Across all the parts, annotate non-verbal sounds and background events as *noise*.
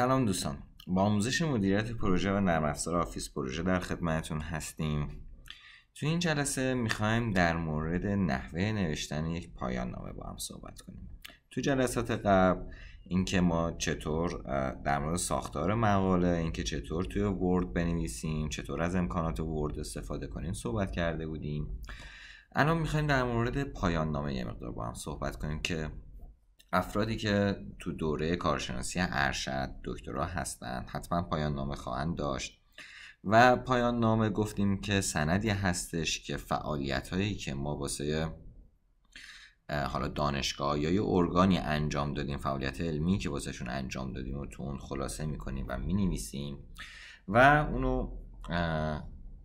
سلام دوستان با آموزش مدیریت پروژه و نرم افزار آفیس پروژه در خدمتتون هستیم تو این جلسه میخوایم در مورد نحوه نوشتن یک پایان نامه با هم صحبت کنیم تو جلسات قبل اینکه ما چطور در مورد ساختار مقاله اینکه چطور توی ورد بنویسیم چطور از امکانات ورد استفاده کنیم صحبت کرده بودیم الان میخوایم در مورد پایان نامه یه مقدار با هم صحبت کنیم که افرادی که تو دوره کارشناسی ارشد دکترا هستند حتما پایان نامه خواهند داشت و پایان نامه گفتیم که سندی هستش که فعالیت هایی که ما واسه حالا دانشگاه یا یه ارگانی انجام دادیم فعالیت علمی که واسهشون انجام دادیم و تو اون خلاصه میکنیم و مینویسیم و اونو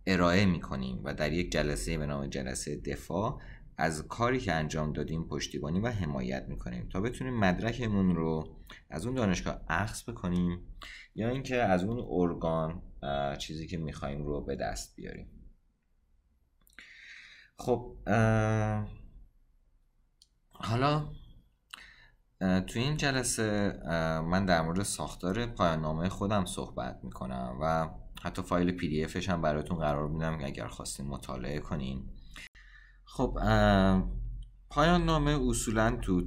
ارائه میکنیم و در یک جلسه به نام جلسه دفاع از کاری که انجام دادیم پشتیبانی و حمایت میکنیم تا بتونیم مدرکمون رو از اون دانشگاه اخذ بکنیم یا اینکه از اون ارگان چیزی که میخوایم رو به دست بیاریم خب حالا تو این جلسه من در مورد ساختار پایان نامه خودم صحبت میکنم و حتی فایل پی دی افش هم براتون قرار میدم اگر خواستین مطالعه کنین خب پایان نامه اصولا تو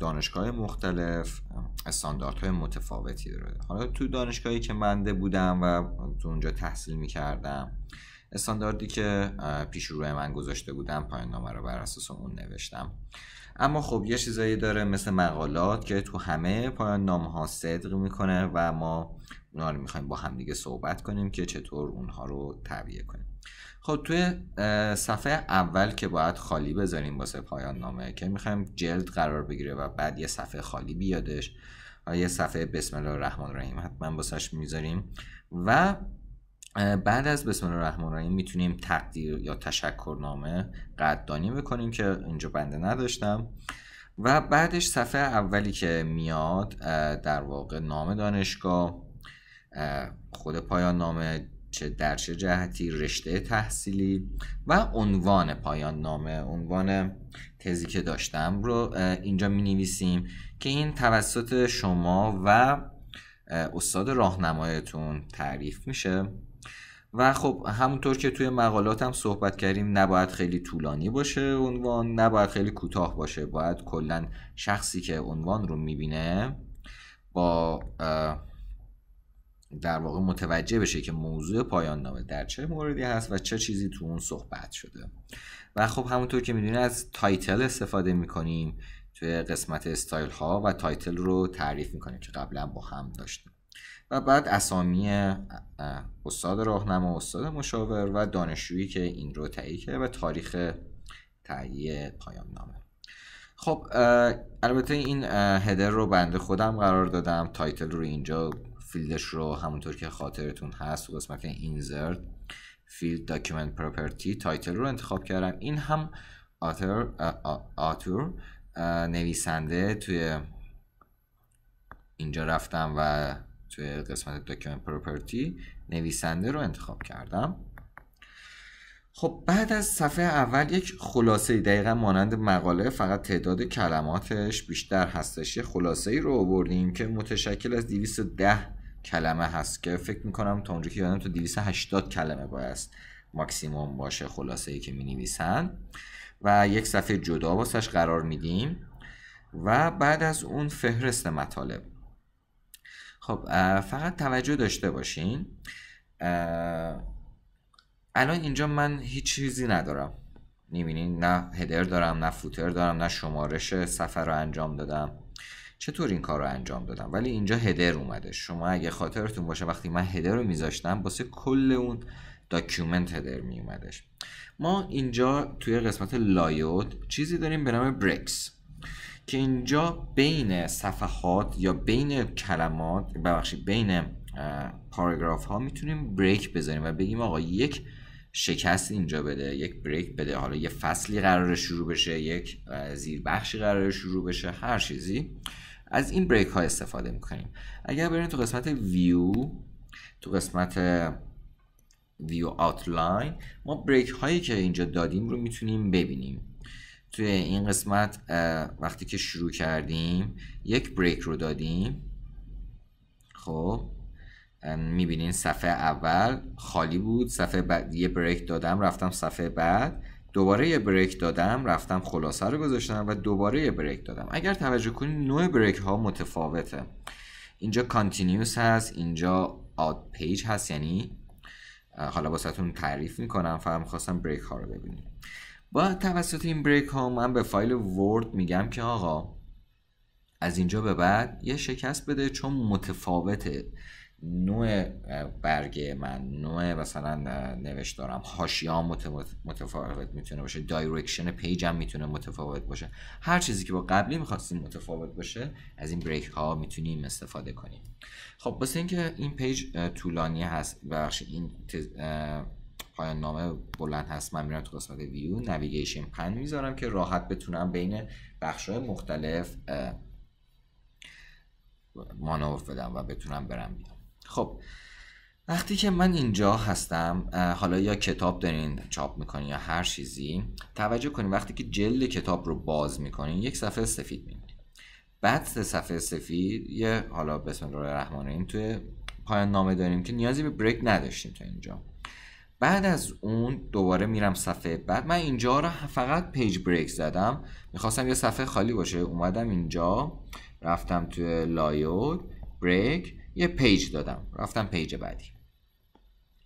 دانشگاه مختلف استانداردهای متفاوتی داره حالا تو دانشگاهی که منده بودم و تو اونجا تحصیل میکردم استانداردی که پیش روی من گذاشته بودم پایان نامه رو بر اساس اون نوشتم اما خب یه چیزایی داره مثل مقالات که تو همه پایان نامه ها صدق میکنه و ما اونها رو میخوایم با همدیگه صحبت کنیم که چطور اونها رو تعبیه کنیم خب توی صفحه اول که باید خالی بذاریم واسه پایان نامه که میخوایم جلد قرار بگیره و بعد یه صفحه خالی بیادش و یه صفحه بسم الله الرحمن الرحیم حتما واسش میذاریم و بعد از بسم الله الرحمن الرحیم میتونیم تقدیر یا تشکر تشکرنامه قدردانی بکنیم که اینجا بنده نداشتم و بعدش صفحه اولی که میاد در واقع نام دانشگاه خود پایان نامه چه در چه جهتی رشته تحصیلی و عنوان پایان نامه عنوان تزی که داشتم رو اینجا می نویسیم که این توسط شما و استاد راهنمایتون تعریف میشه و خب همونطور که توی مقالاتم صحبت کردیم نباید خیلی طولانی باشه عنوان نباید خیلی کوتاه باشه باید کلا شخصی که عنوان رو میبینه با در واقع متوجه بشه که موضوع پایان نامه در چه موردی هست و چه چیزی تو اون صحبت شده و خب همونطور که میدونید از تایتل استفاده میکنیم توی قسمت استایل ها و تایتل رو تعریف میکنیم که قبلا با هم داشتیم و بعد اسامی استاد راهنما استاد مشاور و دانشجویی که این رو تهیه کرده و تاریخ تهیه پایان نامه خب البته این هدر رو بنده خودم قرار دادم تایتل رو اینجا فیلدش رو همونطور که خاطرتون هست تو قسمت Insert Field داکیومنت پراپرتی تایتل رو انتخاب کردم این هم Author نویسنده توی اینجا رفتم و توی قسمت داکیومنت پراپرتی نویسنده رو انتخاب کردم خب بعد از صفحه اول یک خلاصه دقیقا مانند مقاله فقط تعداد کلماتش بیشتر هستش یه خلاصه ای رو آوردیم که متشکل از 210 کلمه هست که فکر میکنم تا اونجا که یادم تو 280 کلمه باید ماکسیموم باشه خلاصه ای که می و یک صفحه جدا واسش قرار میدیم و بعد از اون فهرست مطالب خب فقط توجه داشته باشین الان اینجا من هیچ چیزی ندارم میبینین نه هدر دارم نه فوتر دارم نه شمارش سفر رو انجام دادم چطور این کار رو انجام دادم ولی اینجا هدر اومده شما اگه خاطرتون باشه وقتی من هدر رو میذاشتم واسه کل اون داکیومنت هدر میومدش. ما اینجا توی قسمت لایوت چیزی داریم به نام بریکس که اینجا بین صفحات یا بین کلمات ببخشید بین پاراگراف ها میتونیم بریک بذاریم و بگیم آقا یک شکست اینجا بده یک بریک بده حالا یه فصلی قرار شروع بشه یک زیربخشی قرار شروع بشه هر چیزی از این بریک ها استفاده میکنیم اگر بریم تو قسمت ویو تو قسمت ویو آتلاین ما بریک هایی که اینجا دادیم رو میتونیم ببینیم توی این قسمت وقتی که شروع کردیم یک بریک رو دادیم خب میبینین صفحه اول خالی بود صفحه بعد یه بریک دادم رفتم صفحه بعد دوباره یه بریک دادم رفتم خلاصه رو گذاشتم و دوباره یه بریک دادم اگر توجه کنید نوع بریک ها متفاوته اینجا کانتینیوس هست اینجا آد پیج هست یعنی حالا ساتون تعریف میکنم فقط میخواستم بریک ها رو ببینیم با توسط این بریک ها من به فایل ورد میگم که آقا از اینجا به بعد یه شکست بده چون متفاوته نوع برگه من نوع مثلا نوشتارم هاشیام متفاوت میتونه باشه دایرکشن هم میتونه متفاوت باشه هر چیزی که با قبلی میخواستیم متفاوت باشه از این بریک ها میتونیم استفاده کنیم خب واسه اینکه این پیج طولانی هست برخش این تز... پایان نامه بلند هست من میرم تو قسمت ویو نویگیشن پن میذارم که راحت بتونم بین بخش مختلف مانور بدم و بتونم برم خب وقتی که من اینجا هستم حالا یا کتاب دارین چاپ میکنین یا هر چیزی توجه کنین وقتی که جلد کتاب رو باز میکنین یک صفحه سفید میبینین بعد صفحه سفید یه حالا بسم الله الرحمن الرحیم توی پایان نامه داریم که نیازی به بریک نداشتیم تا اینجا بعد از اون دوباره میرم صفحه بعد من اینجا رو فقط پیج بریک زدم میخواستم یه صفحه خالی باشه اومدم اینجا رفتم توی لایود بریک یه پیج دادم رفتم پیج بعدی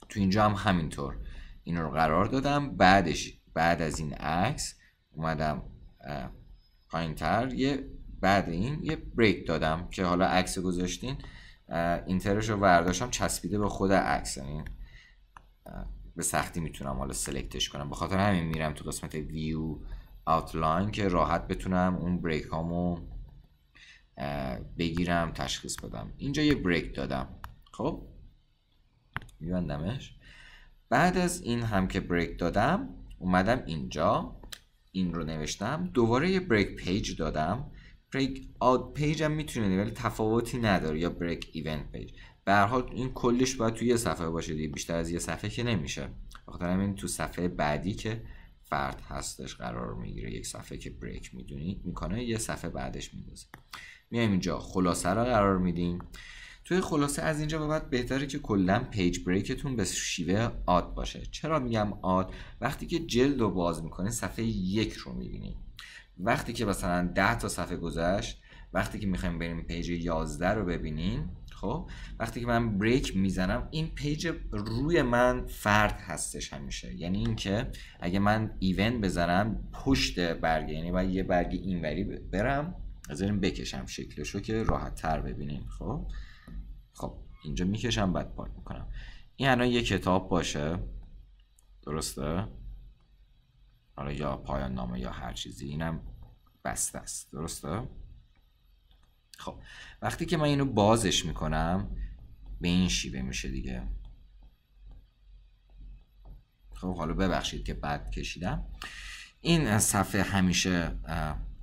تو اینجا هم همینطور این رو قرار دادم بعدش بعد از این عکس اومدم تر یه بعد این یه بریک دادم که حالا عکس گذاشتین اینترش رو چسبیده به خود عکس یعنی به سختی میتونم حالا سلکتش کنم بخاطر همین میرم تو قسمت ویو آوتلاین که راحت بتونم اون بریک هامو بگیرم تشخیص بدم اینجا یه بریک دادم خب میبندمش بعد از این هم که بریک دادم اومدم اینجا این رو نوشتم دوباره یه بریک پیج دادم بریک آد پیج هم میتونه ولی تفاوتی نداره یا بریک ایونت پیج به حال این کلش باید توی یه صفحه باشه دیگه بیشتر از یه صفحه که نمیشه بخاطر همین تو صفحه بعدی که فرد هستش قرار میگیره یک صفحه که بریک میدونی میکنه یه صفحه بعدش میندازه میایم اینجا خلاصه را قرار میدیم توی خلاصه از اینجا به بعد بهتره که کلا پیج بریکتون به شیوه آد باشه چرا میگم آد وقتی که جلد رو باز میکنین صفحه یک رو میبینیم وقتی که مثلا 10 تا صفحه گذشت وقتی که میخوایم بریم پیج 11 رو ببینیم خب وقتی که من بریک میزنم این پیج روی من فرد هستش همیشه یعنی اینکه اگه من ایون بزنم پشت برگه یعنی باید یه برگه اینوری برم از بکشم رو که راحت تر ببینیم خب خب اینجا میکشم بعد پاک میکنم این الان یه کتاب باشه درسته حالا یا پایان نامه یا هر چیزی اینم بسته است درسته خب وقتی که من اینو بازش میکنم به این شیوه میشه دیگه خب حالا ببخشید که بعد کشیدم این صفحه همیشه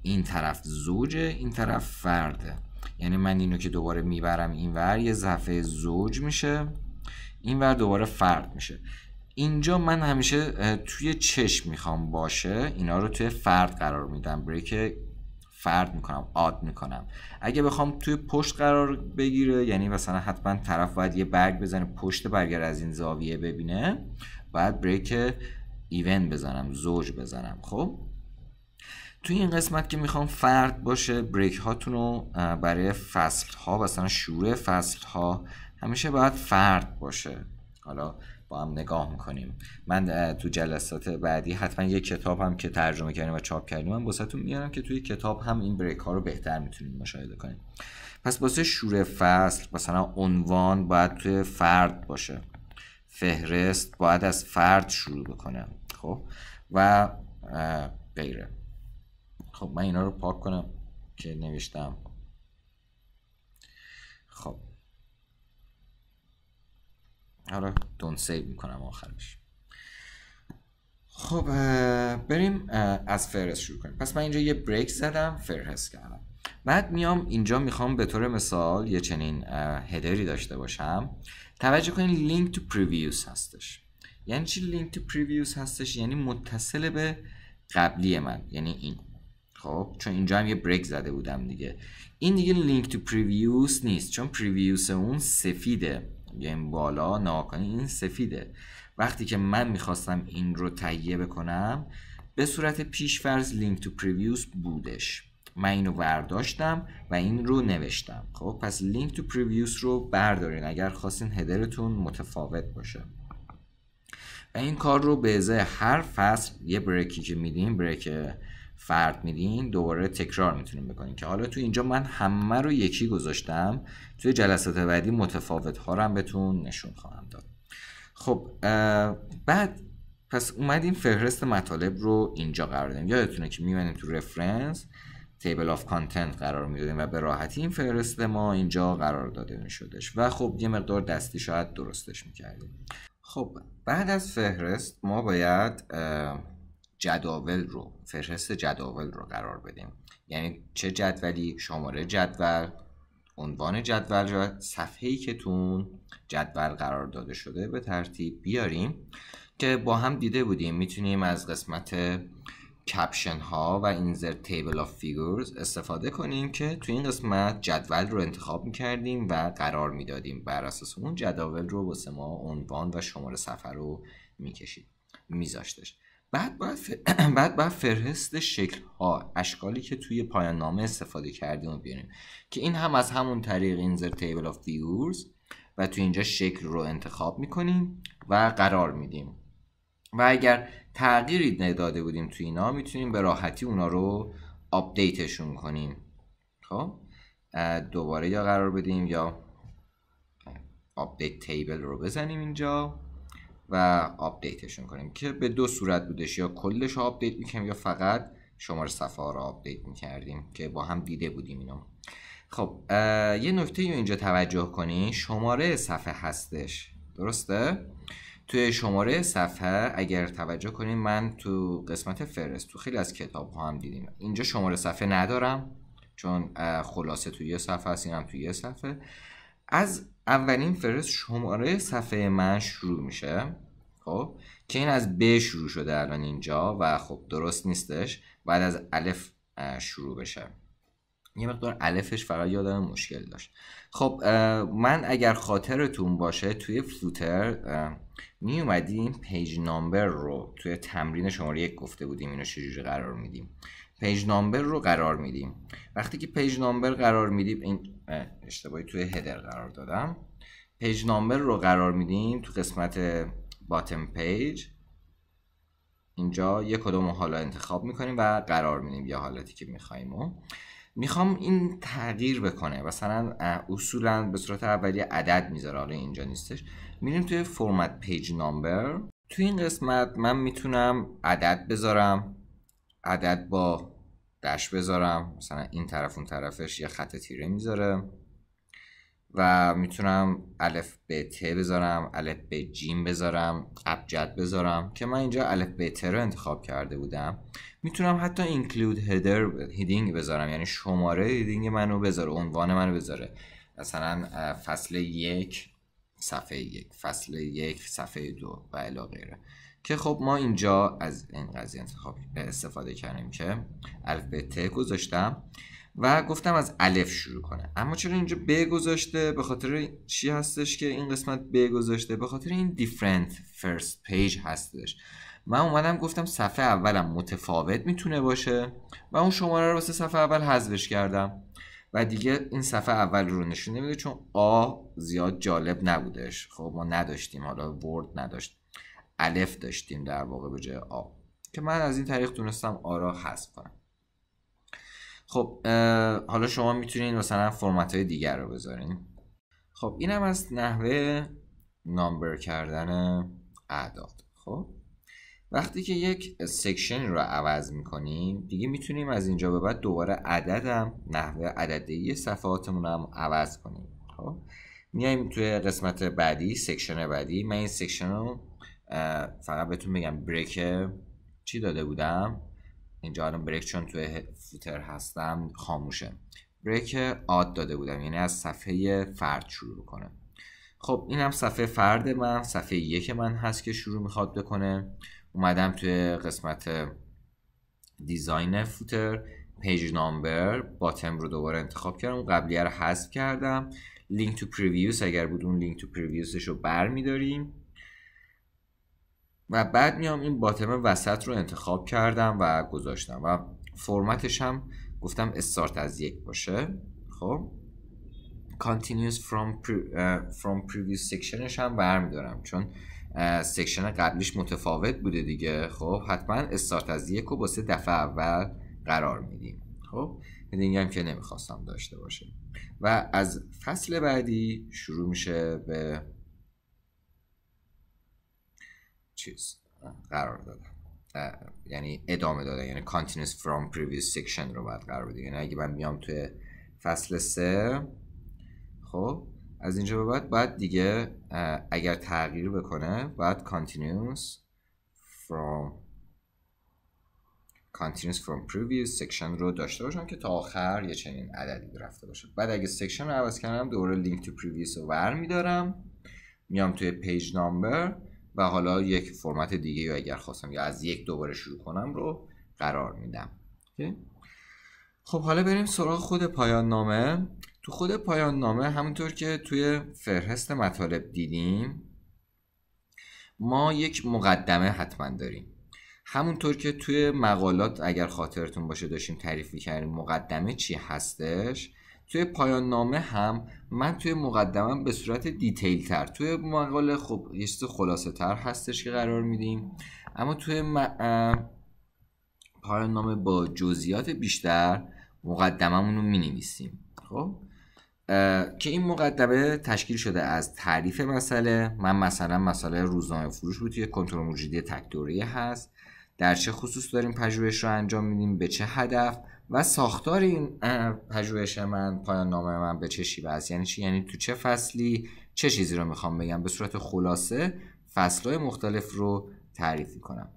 این طرف زوجه این طرف فرده یعنی من اینو که دوباره میبرم ور یه صفحه زوج میشه این ور دوباره فرد میشه اینجا من همیشه توی چشم میخوام باشه اینا رو توی فرد قرار میدم بریک فرد میکنم آد میکنم اگه بخوام توی پشت قرار بگیره یعنی مثلا حتما طرف باید یه برگ بزنه پشت برگر از این زاویه ببینه باید بریک ایون بزنم زوج بزنم خب توی این قسمت که میخوام فرد باشه بریک هاتون رو برای فصل ها مثلا شروع فصل ها همیشه باید فرد باشه حالا هم نگاه میکنیم من تو جلسات بعدی حتما یک کتاب هم که ترجمه کردیم و چاپ کردیم من واسهتون میارم که توی کتاب هم این بریک ها رو بهتر میتونیم مشاهده کنیم پس باسه شور فصل مثلا عنوان باید توی فرد باشه فهرست باید از فرد شروع بکنم خب و غیره خب من اینا رو پاک کنم که نوشتم خب حالا دون سیو میکنم آخرش خب بریم از فرس شروع کنیم پس من اینجا یه بریک زدم فرست کردم بعد میام اینجا میخوام به طور مثال یه چنین هدری داشته باشم توجه کنین لینک تو پریویوز هستش یعنی چی لینک تو پریویوز هستش یعنی متصل به قبلی من یعنی این خب چون اینجا هم یه بریک زده بودم دیگه این دیگه لینک تو پریویوز نیست چون پریویوز اون سفیده این یعنی بالا ناکنی این سفیده وقتی که من میخواستم این رو تهیه بکنم به صورت فرض لینک تو پریویوس بودش من اینو برداشتم و این رو نوشتم خب پس لینک تو پریویوس رو بردارین اگر خواستین هدرتون متفاوت باشه و این کار رو به ازای هر فصل یه بریکی که میدیم بریک فرد میدین دوباره تکرار میتونیم بکنیم که حالا تو اینجا من همه رو یکی گذاشتم توی جلسات بعدی متفاوت ها رو هم بهتون نشون خواهم داد خب بعد پس اومدیم فهرست مطالب رو اینجا قرار دادیم یادتونه که میمنیم تو رفرنس تیبل آف کانتنت قرار میدادیم و به راحتی این فهرست ما اینجا قرار داده میشدش و خب یه مقدار دستی شاید درستش میکردیم خب بعد از فهرست ما باید جداول رو فهرست جداول رو قرار بدیم یعنی چه جدولی شماره جدول عنوان جدول و صفحه که تون جدول قرار داده شده به ترتیب بیاریم که با هم دیده بودیم میتونیم از قسمت کپشن ها و اینزر تیبل آف فیگورز استفاده کنیم که تو این قسمت جدول رو انتخاب میکردیم و قرار میدادیم بر اساس اون جداول رو واسه ما عنوان و شماره صفحه رو میکشید میذاشتش بعد باید, ف... *clears throat* بعد فهرست شکل ها اشکالی که توی پایان نامه استفاده کردیم رو بیاریم که این هم از همون طریق insert تیبل of و توی اینجا شکل رو انتخاب میکنیم و قرار میدیم و اگر تغییری نداده بودیم توی اینا میتونیم به راحتی اونا رو آپدیتشون کنیم خب دوباره یا قرار بدیم یا آپدیت تیبل رو بزنیم اینجا و آپدیتشون کنیم که به دو صورت بودش یا کلش آپدیت میکنیم یا فقط شماره صفحه ها رو آپدیت میکردیم که با هم دیده بودیم اینو خب یه نکته اینجا توجه کنیم شماره صفحه هستش درسته توی شماره صفحه اگر توجه کنین من تو قسمت فرست تو خیلی از کتاب ها هم دیدیم اینجا شماره صفحه ندارم چون خلاصه توی یه صفحه هست هم توی یه صفحه از اولین فرست شماره صفحه من شروع میشه خب که این از ب شروع شده الان اینجا و خب درست نیستش بعد از الف شروع بشه یه مقدار الفش فقط یادم مشکل داشت خب من اگر خاطرتون باشه توی فوتر می اومدیم پیج نامبر رو توی تمرین شماره یک گفته بودیم اینو چجوری قرار میدیم پیج نامبر رو قرار میدیم وقتی که پیج نامبر قرار میدیم این اشتباهی توی هدر قرار دادم پیج نامبر رو قرار میدیم تو قسمت باتم پیج اینجا یک کدوم حالا انتخاب میکنیم و قرار میدیم یه حالتی که میخواییم و میخوام این تغییر بکنه مثلا اصولا به صورت اولیه عدد میذاره حالا اینجا نیستش میریم توی فرمت پیج نامبر توی این قسمت من میتونم عدد بذارم عدد با دش بذارم مثلا این طرف اون طرفش یه خط تیره میذاره و میتونم الف به ت بذارم الف به جیم بذارم ابجد بذارم که من اینجا الف به ت رو انتخاب کرده بودم میتونم حتی اینکلود هدر هیدینگ بذارم یعنی شماره هیدینگ منو بذاره عنوان منو بذاره مثلا فصل یک صفحه یک فصل یک صفحه دو و الی غیره که خب ما اینجا از این قضیه انتخاب استفاده کردیم که الف به گذاشتم و گفتم از الف شروع کنه اما چرا اینجا ب گذاشته به خاطر چی هستش که این قسمت ب گذاشته به خاطر این different first page هستش من اومدم گفتم صفحه اولم متفاوت میتونه باشه و اون شماره رو واسه صفحه اول حذفش کردم و دیگه این صفحه اول رو نشون نمیده چون آ زیاد جالب نبودش خب ما نداشتیم حالا ورد نداشت الف داشتیم در واقع به جای آ که من از این طریق تونستم آ را حذف کنم خب حالا شما میتونید مثلا فرمت های دیگر رو بذارین خب اینم از نحوه نامبر کردن اعداد خب وقتی که یک سیکشن رو عوض میکنیم دیگه میتونیم از اینجا به بعد دوباره عددم نحوه عددی صفحاتمون هم عوض کنیم خب میایم توی قسمت بعدی سیکشن بعدی من این سکشن رو فقط بهتون بگم بریک چی داده بودم اینجا الان بریک چون توی فوتر هستم خاموشه بریک آد داده بودم یعنی از صفحه فرد شروع بکنه خب این هم صفحه فرد من صفحه یک من هست که شروع میخواد بکنه اومدم توی قسمت دیزاین فوتر پیج نامبر باتم رو دوباره انتخاب کردم قبلیه رو حذف کردم لینک تو پریویوس اگر بود اون لینک تو پریویوسش رو بر و بعد میام این باتم وسط رو انتخاب کردم و گذاشتم و فرمتش هم گفتم استارت از یک باشه خب continuous from, pre, from previous sectionش هم برمیدارم چون سکشن قبلیش متفاوت بوده دیگه خب حتما استارت از یک با سه دفعه اول قرار میدیم خب هدینگ یعنی هم که نمیخواستم داشته باشه و از فصل بعدی شروع میشه به چیز uh, قرار دادن uh, یعنی ادامه دادن یعنی continuous from previous section رو باید قرار بده یعنی اگه من میام توی فصل سه خب از اینجا به بعد باید دیگه uh, اگر تغییر بکنه باید continuous from continuous from previous section رو داشته باشم که تا آخر یه چنین عددی رفته باشه بعد اگه section رو عوض کردم دوباره link to previous رو برمیدارم میام توی page number و حالا یک فرمت دیگه یا اگر خواستم یا از یک دوباره شروع کنم رو قرار میدم خب حالا بریم سراغ خود پایان نامه تو خود پایان نامه همونطور که توی فهرست مطالب دیدیم ما یک مقدمه حتما داریم همونطور که توی مقالات اگر خاطرتون باشه داشتیم تعریف کردیم مقدمه چی هستش توی پایان نامه هم من توی مقدمه به صورت دیتیل تر توی مقاله خب یه چیز خلاصه تر هستش که قرار میدیم اما توی پایان نامه با جزئیات بیشتر مقدممون رو مینویسیم خب که این مقدمه تشکیل شده از تعریف مسئله من مثلا مسئله روزنامه فروش بود که کنترل موجودی تک هست در چه خصوص داریم پژوهش رو انجام میدیم به چه هدف و ساختار این پژوهش من پایان نامه من به چه شیوه است یعنی یعنی تو چه فصلی چه چیزی رو میخوام بگم به صورت خلاصه فصلهای مختلف رو تعریف میکنم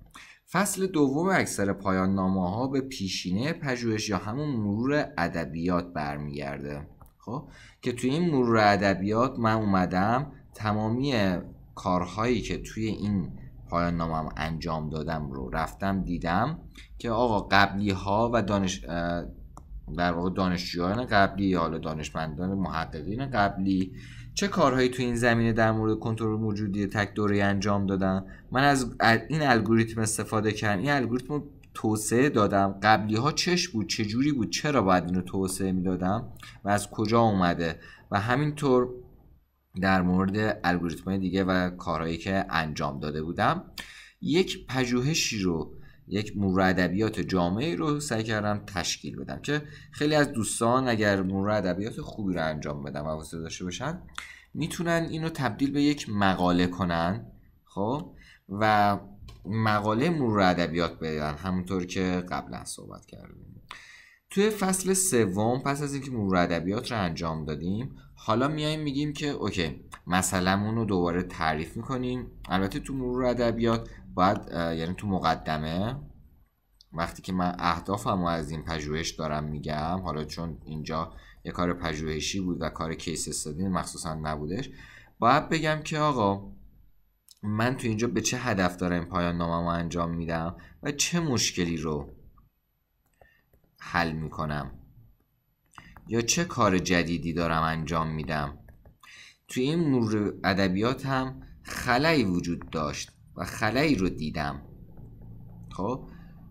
فصل دوم اکثر پایان نامه ها به پیشینه پژوهش یا همون مرور ادبیات برمیگرده خب که توی این مرور ادبیات من اومدم تمامی کارهایی که توی این پایان نامم انجام دادم رو رفتم دیدم که آقا قبلی ها و دانش در واقع دانشجویان قبلی یا حالا دانشمندان محققین قبلی چه کارهایی تو این زمینه در مورد کنترل موجودی تک دوره انجام دادن من از این الگوریتم استفاده کردم این الگوریتم رو توسعه دادم قبلی ها چش بود چه جوری بود چرا باید اینو توسعه میدادم و از کجا اومده و همینطور در مورد الگوریتم دیگه و کارهایی که انجام داده بودم یک پژوهشی رو یک مرور ادبیات جامعه رو سعی کردم تشکیل بدم که خیلی از دوستان اگر مرور ادبیات خوبی رو انجام بدم و واسه داشته باشن میتونن اینو تبدیل به یک مقاله کنن خب و مقاله مرور ادبیات بدن همونطور که قبلا صحبت کردیم توی فصل سوم پس از اینکه مرور ادبیات رو انجام دادیم حالا میایم میگیم که اوکی اون رو دوباره تعریف میکنیم البته تو مرور ادبیات باید یعنی تو مقدمه وقتی که من اهدافم از این پژوهش دارم میگم حالا چون اینجا یه کار پژوهشی بود و کار کیس استادی مخصوصا نبودش باید بگم که آقا من تو اینجا به چه هدف دارم پایان نامم رو انجام میدم و چه مشکلی رو حل میکنم یا چه کار جدیدی دارم انجام میدم توی این نور ادبیات هم خلایی وجود داشت و خلایی رو دیدم خب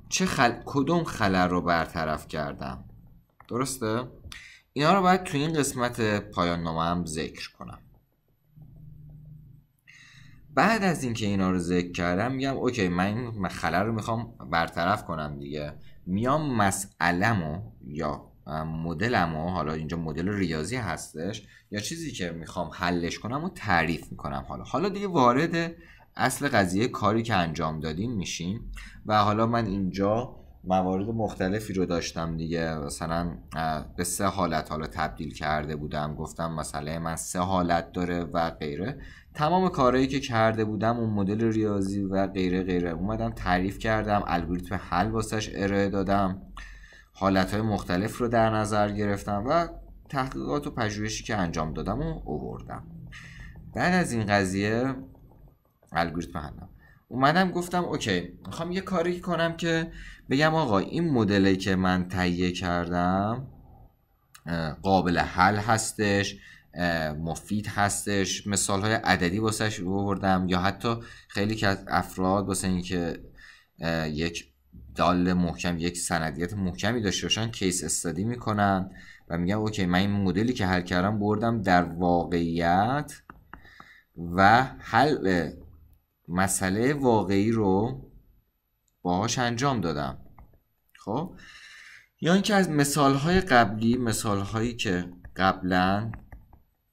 چه خل... کدوم خلا رو برطرف کردم درسته؟ اینا رو باید توی این قسمت پایان نامه هم ذکر کنم بعد از اینکه اینا رو ذکر کردم میگم اوکی من مخله رو میخوام برطرف کنم دیگه میام مسئلهمو یا مدلمو حالا اینجا مدل ریاضی هستش یا چیزی که میخوام حلش کنم و تعریف میکنم حالا حالا دیگه وارد اصل قضیه کاری که انجام دادیم میشیم و حالا من اینجا موارد مختلفی رو داشتم دیگه مثلا به سه حالت حالا تبدیل کرده بودم گفتم مسئله من سه حالت داره و غیره تمام کارهایی که کرده بودم اون مدل ریاضی و غیره غیره اومدم تعریف کردم الگوریتم حل واسش ارائه دادم حالتهای مختلف رو در نظر گرفتم و تحقیقات و پژوهشی که انجام دادم و اووردم بعد از این قضیه الگوریتم حل اومدم گفتم اوکی میخوام یه کاری کنم که بگم آقا این مدلی که من تهیه کردم قابل حل هستش مفید هستش مثال های عددی واسش آوردم یا حتی خیلی که از افراد واسه اینکه یک دال محکم یک سندیت محکمی داشته باشن کیس استادی میکنن و میگن اوکی من این مدلی که حل کردم بردم در واقعیت و حل مسئله واقعی رو باهاش انجام دادم خب یا اینکه از مثال های قبلی مثال هایی که قبلا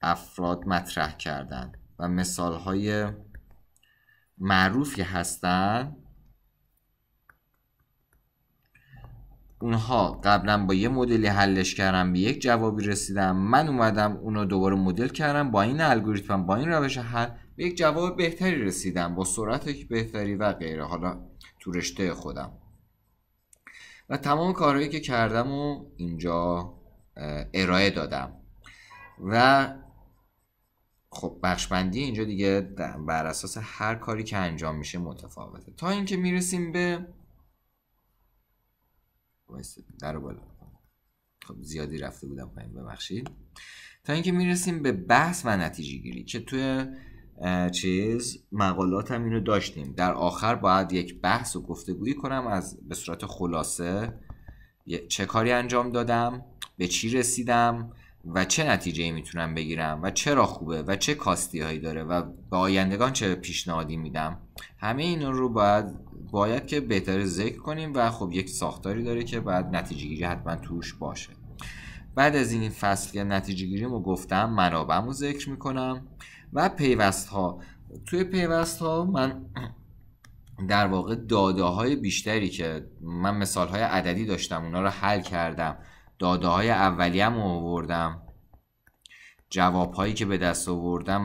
افراد مطرح کردن و مثال های معروفی هستن اونها قبلا با یه مدلی حلش کردم به یک جوابی رسیدم من اومدم اونو دوباره مدل کردم با این الگوریتم با این روش حل به یک جواب بهتری رسیدم با سرعت بهتری و غیره حالا تو رشته خودم و تمام کارهایی که کردم و اینجا ارائه دادم و خب بندی اینجا دیگه بر اساس هر کاری که انجام میشه متفاوته تا اینکه میرسیم به در بالا خب زیادی رفته بودم پایین ببخشید تا اینکه میرسیم به بحث و نتیجه گیری که توی چیز مقالات هم اینو داشتیم در آخر باید یک بحث و گفتگویی کنم از به صورت خلاصه چه کاری انجام دادم به چی رسیدم و چه نتیجه میتونم بگیرم و چرا خوبه و چه کاستی هایی داره و به آیندگان چه پیشنهادی میدم همه این رو باید باید که بهتر ذکر کنیم و خب یک ساختاری داره که بعد نتیجه گیری حتما توش باشه بعد از این فصل که نتیجه گیریمو گفتم منابعم رو ذکر میکنم و پیوست ها توی پیوست ها من *clears throat* در واقع داده های بیشتری که من مثال های عددی داشتم اونا رو حل کردم داده های اولیم رو آوردم جواب هایی که به دست آوردم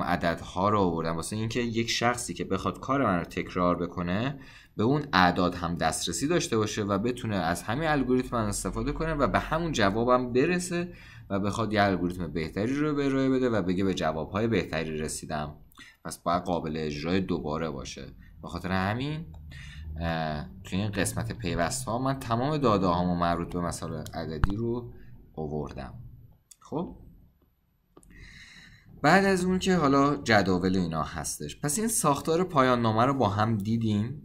ها رو آوردم واسه اینکه یک شخصی که بخواد کار من رو تکرار بکنه به اون اعداد هم دسترسی داشته باشه و بتونه از همین الگوریتم استفاده کنه و به همون جوابم برسه و بخواد یه الگوریتم بهتری رو به بده و بگه به جواب های بهتری رسیدم پس باید قابل اجرای دوباره باشه بخاطر خاطر همین توی این قسمت پیوست ها من تمام داده هامو مربوط به مسائل عددی رو آوردم خب بعد از اون که حالا جداول اینا هستش پس این ساختار پایان نامه رو با هم دیدیم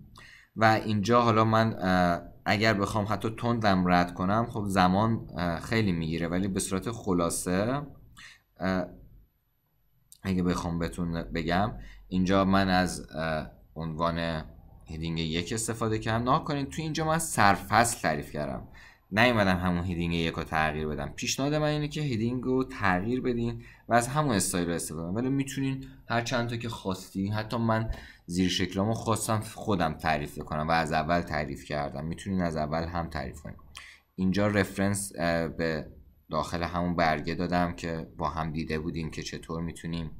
و اینجا حالا من اگر بخوام حتی تندم رد کنم خب زمان خیلی میگیره ولی به صورت خلاصه اگه بخوام بتون بگم اینجا من از عنوان هیدینگ یک استفاده کردم نه کنید تو اینجا من سرفصل تعریف کردم نیومدم همون هیدینگ یک رو تغییر بدم پیشنهاد من اینه که هیدینگ رو تغییر بدین و از همون استایل رو استفاده ولی میتونین هر چند تا که خواستین حتی من زیر شکلامو خواستم خودم تعریف کنم و از اول تعریف کردم میتونین از اول هم تعریف کنین اینجا رفرنس به داخل همون برگه دادم که با هم دیده بودیم که چطور میتونیم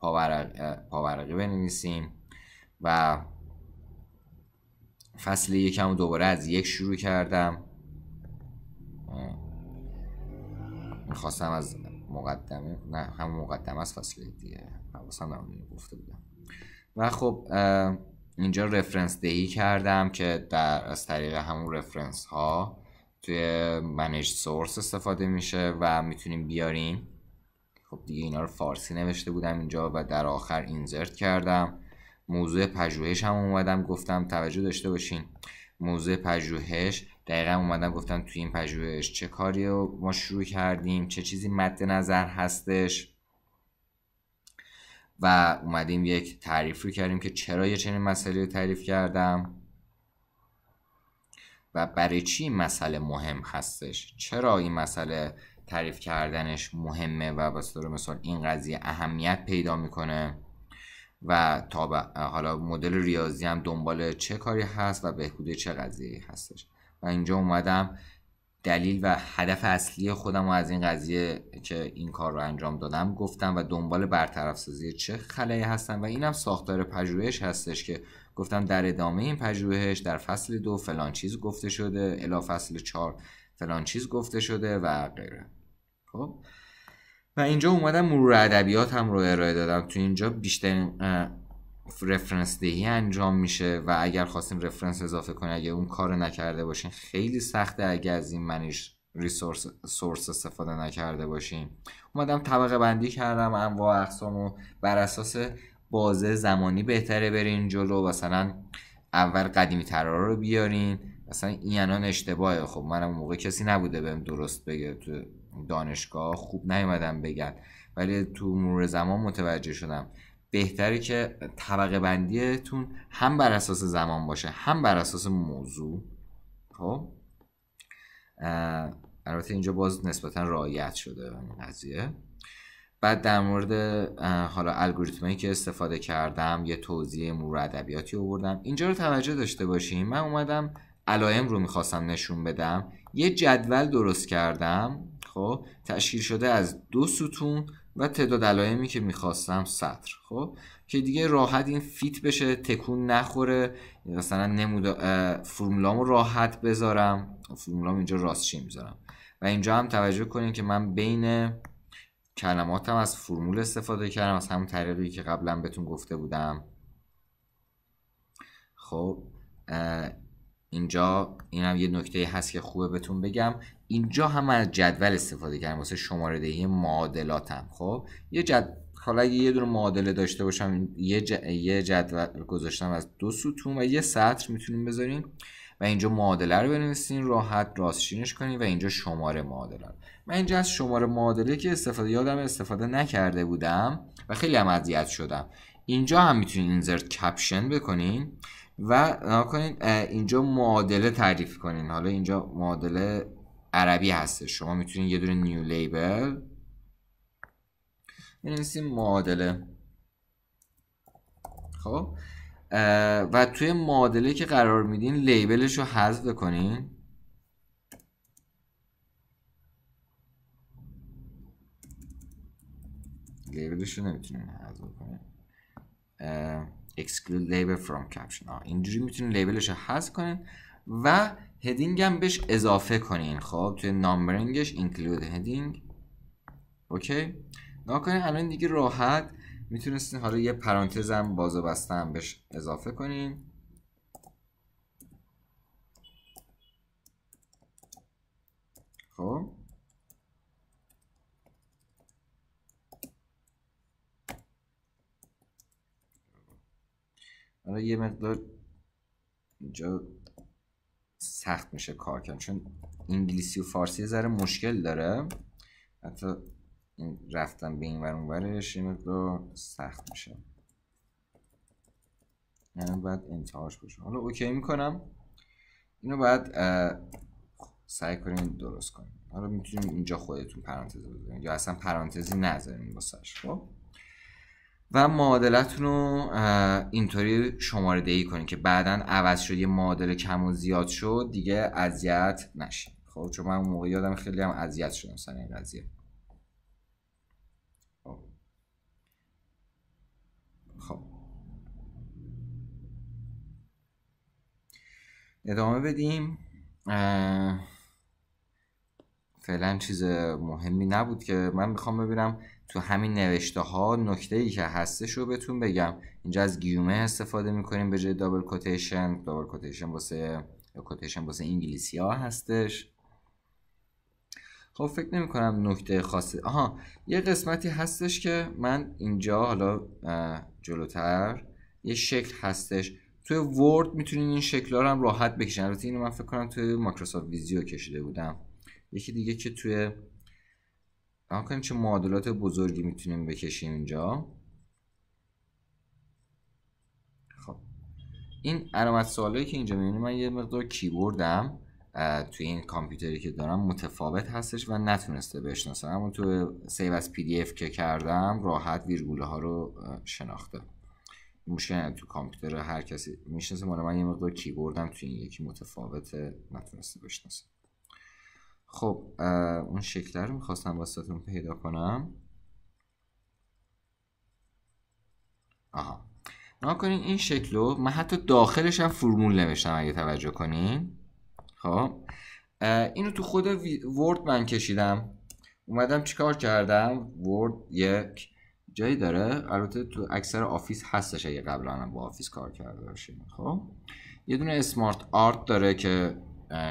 پاورقی بنویسیم و فصل یکم دوباره از یک شروع کردم میخواستم از مقدمه نه همون مقدمه از فصل دیگه حواسم گفته بودم و خب اینجا رفرنس دهی کردم که در از طریق همون رفرنس ها توی منیج سورس استفاده میشه و میتونیم بیاریم خب دیگه اینا رو فارسی نوشته بودم اینجا و در آخر اینزرت کردم موضوع پژوهش هم اومدم گفتم توجه داشته باشین موضوع پژوهش دقیقا اومدم گفتم توی این پژوهش چه کاری رو ما شروع کردیم چه چیزی مد نظر هستش و اومدیم یک تعریف رو کردیم که چرا یه چنین مسئله رو تعریف کردم و برای چی این مسئله مهم هستش چرا این مسئله تعریف کردنش مهمه و به مثال این قضیه اهمیت پیدا میکنه و تا حالا مدل ریاضی هم دنبال چه کاری هست و بهبود چه قضیه هستش و اینجا اومدم دلیل و هدف اصلی خودم و از این قضیه که این کار رو انجام دادم گفتم و دنبال برطرف سازی چه خلایی هستم و اینم ساختار پژوهش هستش که گفتم در ادامه این پژوهش در فصل دو فلان چیز گفته شده الا فصل چهار فلان چیز گفته شده و غیره خب و اینجا اومدم مرور ادبیات هم رو ارائه دادم تو اینجا بیشتر رفرنس دهی انجام میشه و اگر خواستیم رفرنس اضافه کنیم اگر اون کار نکرده باشین خیلی سخته اگر از این منیش ریسورس سورس استفاده نکرده باشین اومدم طبقه بندی کردم انواع اقسام و بر اساس بازه زمانی بهتره برین جلو مثلا اول قدیمی ترار رو بیارین مثلا این اشتباهه خب منم موقع کسی نبوده بهم درست بگه تو دانشگاه خوب نیومدم بگن ولی تو مرور زمان متوجه شدم بهتری که طبقه بندیتون هم بر اساس زمان باشه هم بر اساس موضوع خب البته اینجا باز نسبتا رعایت شده بعد در مورد حالا الگوریتمی که استفاده کردم یه توضیح مرور ادبیاتی آوردم اینجا رو توجه داشته باشیم من اومدم علائم رو میخواستم نشون بدم یه جدول درست کردم خب تشکیل شده از دو ستون و تعداد علائمی که میخواستم سطر خب که دیگه راحت این فیت بشه تکون نخوره مثلا نمود فرمولامو راحت بذارم فرمولام اینجا راست چی میذارم و اینجا هم توجه کنیم که من بین کلماتم از فرمول استفاده کردم از همون طریقی که قبلا بهتون گفته بودم خب اینجا این هم یه نکته هست که خوبه بهتون بگم اینجا هم از جدول استفاده کردم واسه شماره دهی معادلاتم خب یه جد... حالا اگه یه دونه معادله داشته باشم یه, یه جدول گذاشتم از دو ستون و یه سطر میتونیم بذاریم و اینجا معادله رو بنویسین راحت راستشینش کنیم و اینجا شماره معادله من اینجا از شماره معادله که استفاده یادم استفاده نکرده بودم و خیلی هم اذیت شدم اینجا هم میتونین اینزرت کپشن بکنین و کنین اینجا معادله تعریف کنین حالا اینجا معادله عربی هستش شما میتونید یه دونه نیو لیبل بنویسیم معادله خب و توی معادله که قرار میدین لیبلش رو حذف کنین لیبلش رو نمیتونین حذف کنین exclude label from caption اینجوری میتونین لیبلش رو حذف کنین و هدینگ هم بهش اضافه کنین خب توی نامبرینگش اینکلود هدینگ اوکی کنین الان دیگه راحت میتونستین حالا یه پرانتز هم باز و بسته هم بهش اضافه کنین خب حالا یه مقدار اینجا سخت میشه کار کرد چون انگلیسی و فارسی ذره مشکل داره حتی رفتن به این ور اونورش این رو سخت میشه یعنی باید انتهاش باشه حالا اوکی میکنم اینو باید سعی کنیم درست کنیم حالا میتونیم اینجا خودتون پرانتز بزنیم. یا اصلا پرانتزی نذاریم واسش خب و معادلتون رو اینطوری شماره دهی کنید که بعدا عوض شد یه معادله کم و زیاد شد دیگه اذیت نشید خب چون من اون موقع یادم خیلی هم اذیت شدم سر این قضیه خب, خب. ادامه بدیم فعلا چیز مهمی نبود که من میخوام ببینم تو همین نوشته ها نکته ای که هستش رو بهتون بگم اینجا از گیومه استفاده میکنیم به جای دابل کوتیشن دابل کوتیشن واسه کوتیشن واسه انگلیسی ها هستش خب فکر نمی کنم نکته خاصی آها یه قسمتی هستش که من اینجا حالا جلوتر یه شکل هستش توی ورد میتونین این شکل رو هم راحت بکشین البته اینو من فکر کنم توی مایکروسافت ویزیو کشیده بودم یکی دیگه که توی نگاه کنیم چه معادلات بزرگی میتونیم بکشیم اینجا خب این علامت سوالایی که اینجا میبینیم من یه مقدار کیبوردم توی این کامپیوتری که دارم متفاوت هستش و نتونسته بشناسه اما تو سیو از پی دی اف که کردم راحت ویرگوله ها رو شناخته مشکل تو کامپیوتر هر کسی میشناسه مال من یه مقدار کیبوردم توی این یکی متفاوت نتونسته بشناسه خب اون شکل رو میخواستم واسهتون پیدا کنم آها نها کنین این شکل رو من حتی داخلش هم فرمول نوشتم اگه توجه کنین خب اینو تو خود ورد من کشیدم اومدم چیکار کردم ورد یک جایی داره البته تو اکثر آفیس هستش اگه قبلا هم با آفیس کار کرده باشیم خب یه دونه اسمارت آرت داره که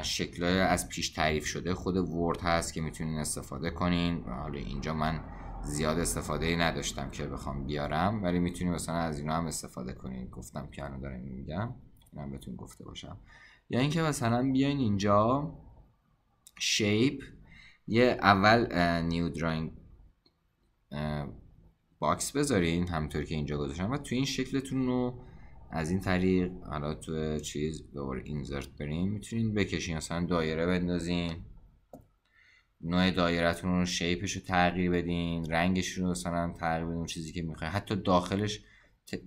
شکلهای از پیش تعریف شده خود ورد هست که میتونین استفاده کنین حالا اینجا من زیاد استفاده نداشتم که بخوام بیارم ولی میتونین مثلا از اینا هم استفاده کنین گفتم که الان دارم میگم اینم بهتون گفته باشم یا یعنی اینکه مثلا بیاین اینجا شیپ یه اول نیو دراینگ باکس بذارین همطور که اینجا گذاشتم و تو این شکلتون رو از این طریق حالا تو چیز دوباره اینزرت بریم میتونین بکشین اصلا دایره بندازین نوع دایرتون رو شیپش رو تغییر بدین رنگش رو مثلا تغییر بدین چیزی که میخواین حتی داخلش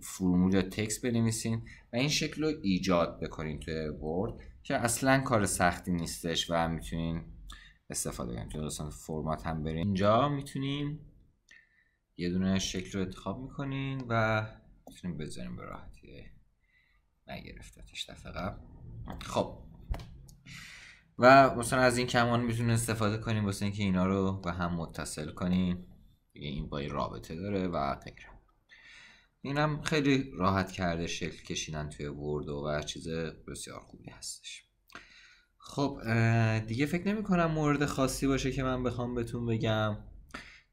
فرمول یا تکست بنویسین و این شکل رو ایجاد بکنین توی ورد که اصلا کار سختی نیستش و میتونین استفاده کنید توی مثلا فرمات هم برین اینجا میتونیم یه دونه شکل رو انتخاب میکنین و میتونیم بذاریم به راحتی نگرفتتش دفعه قبل خب و مثلا از این کمان میتونین استفاده کنیم واسه اینکه اینا رو به هم متصل کنیم دیگه این با رابطه داره و غیره اینم خیلی راحت کرده شکل کشیدن توی ورد و چیز بسیار خوبی هستش خب دیگه فکر نمی کنم مورد خاصی باشه که من بخوام بهتون بگم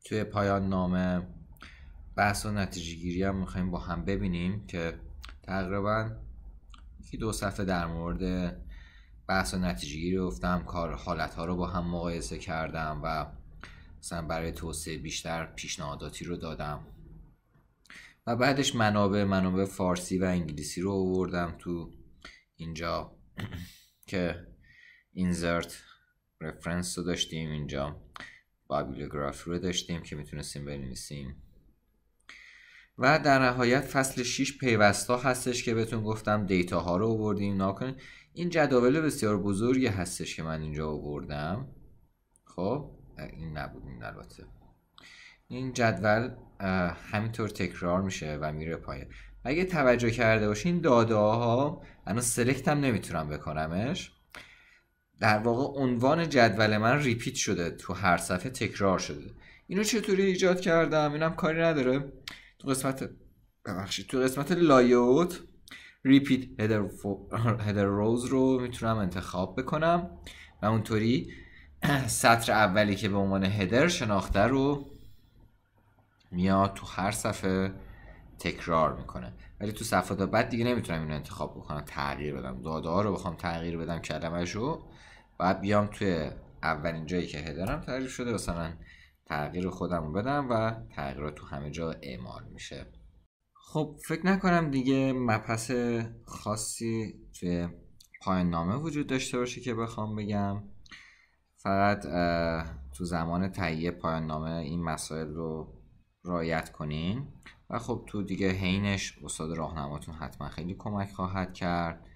توی پایان نامه بحث و نتیجه گیری هم میخوایم با هم ببینیم که تقریبا که دو صفحه در مورد بحث و نتیجه گیری گفتم کار ها رو با هم مقایسه کردم و مثلا برای توسعه بیشتر پیشنهاداتی رو دادم و بعدش منابع منابع فارسی و انگلیسی رو آوردم تو اینجا *clears throat* که اینزرت رفرنس رو داشتیم اینجا بایبلیوگرافی رو داشتیم که میتونستیم بنویسیم و در نهایت فصل 6 پیوستا هستش که بهتون گفتم دیتا ها رو آوردیم ناکنید این جداول بسیار بزرگی هستش که من اینجا آوردم خب این نبود این البته این جدول همینطور تکرار میشه و میره پایین اگه توجه کرده باشین داده ها الان سلکت هم نمیتونم بکنمش در واقع عنوان جدول من ریپیت شده تو هر صفحه تکرار شده اینو چطوری ایجاد کردم اینم کاری نداره تو قسمت ببخشید تو قسمت لایوت ریپیت هدر, هدر روز رو میتونم انتخاب بکنم و اونطوری سطر اولی که به عنوان هدر شناخته رو میاد تو هر صفحه تکرار میکنه ولی تو صفحات بعد دیگه نمیتونم اینو انتخاب بکنم تغییر بدم داده ها رو بخوام تغییر بدم کلمه رو بعد بیام توی اولین جایی که هدرم تعریف شده مثلا تغییر خودم رو بدم و تغییرات تو همه جا اعمال میشه خب فکر نکنم دیگه مپس خاصی توی پایان نامه وجود داشته باشه که بخوام بگم فقط تو زمان تهیه پایان نامه این مسائل رو رایت کنین و خب تو دیگه حینش استاد راهنماتون حتما خیلی کمک خواهد کرد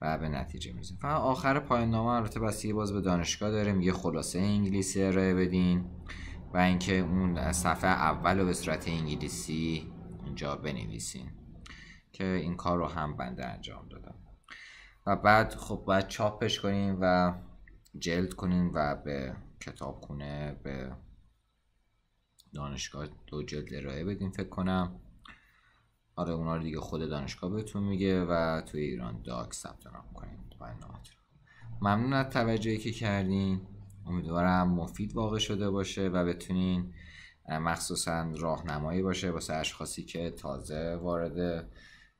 و به نتیجه میرسیم فقط آخر پایان نامه البته باز به دانشگاه داریم یه خلاصه انگلیسی ارائه بدین و اینکه اون صفحه اول رو به صورت انگلیسی اونجا بنویسین که این کار رو هم بنده انجام دادم و بعد خب باید چاپش کنیم و جلد کنیم و به کتابخونه به دانشگاه دو جلد ارائه بدیم فکر کنم آره اونا رو دیگه خود دانشگاه بهتون میگه و توی ایران داک ثبت نام ممنون از توجهی که کردین امیدوارم مفید واقع شده باشه و بتونین مخصوصا راهنمایی باشه واسه اشخاصی که تازه وارد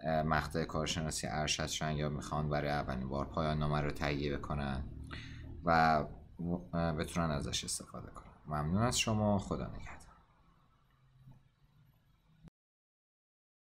مقطع کارشناسی ارشد شدن یا میخوان برای اولین بار پایان نامه رو تهیه بکنن و بتونن ازش استفاده کنن ممنون از شما خدا نگهدار